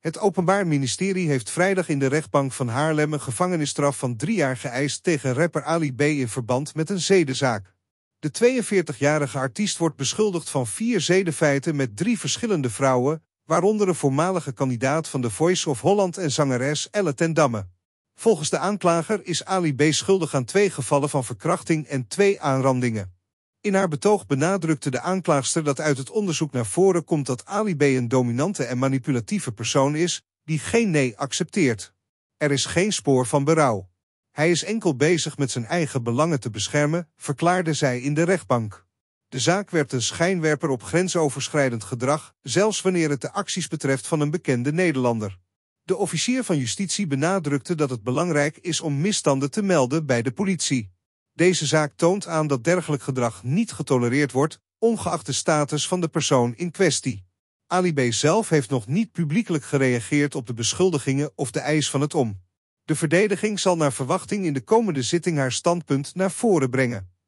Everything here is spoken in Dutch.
Het Openbaar Ministerie heeft vrijdag in de rechtbank van Haarlem een gevangenisstraf van drie jaar geëist tegen rapper Ali B. in verband met een zedenzaak. De 42-jarige artiest wordt beschuldigd van vier zedenfeiten met drie verschillende vrouwen, waaronder een voormalige kandidaat van de Voice of Holland en zangeres Elle ten Damme. Volgens de aanklager is Ali B. schuldig aan twee gevallen van verkrachting en twee aanrandingen. In haar betoog benadrukte de aanklaagster dat uit het onderzoek naar voren komt dat Ali B. een dominante en manipulatieve persoon is, die geen nee accepteert. Er is geen spoor van berouw. Hij is enkel bezig met zijn eigen belangen te beschermen, verklaarde zij in de rechtbank. De zaak werd een schijnwerper op grensoverschrijdend gedrag, zelfs wanneer het de acties betreft van een bekende Nederlander. De officier van justitie benadrukte dat het belangrijk is om misstanden te melden bij de politie. Deze zaak toont aan dat dergelijk gedrag niet getolereerd wordt, ongeacht de status van de persoon in kwestie. Ali zelf heeft nog niet publiekelijk gereageerd op de beschuldigingen of de eis van het om. De verdediging zal naar verwachting in de komende zitting haar standpunt naar voren brengen.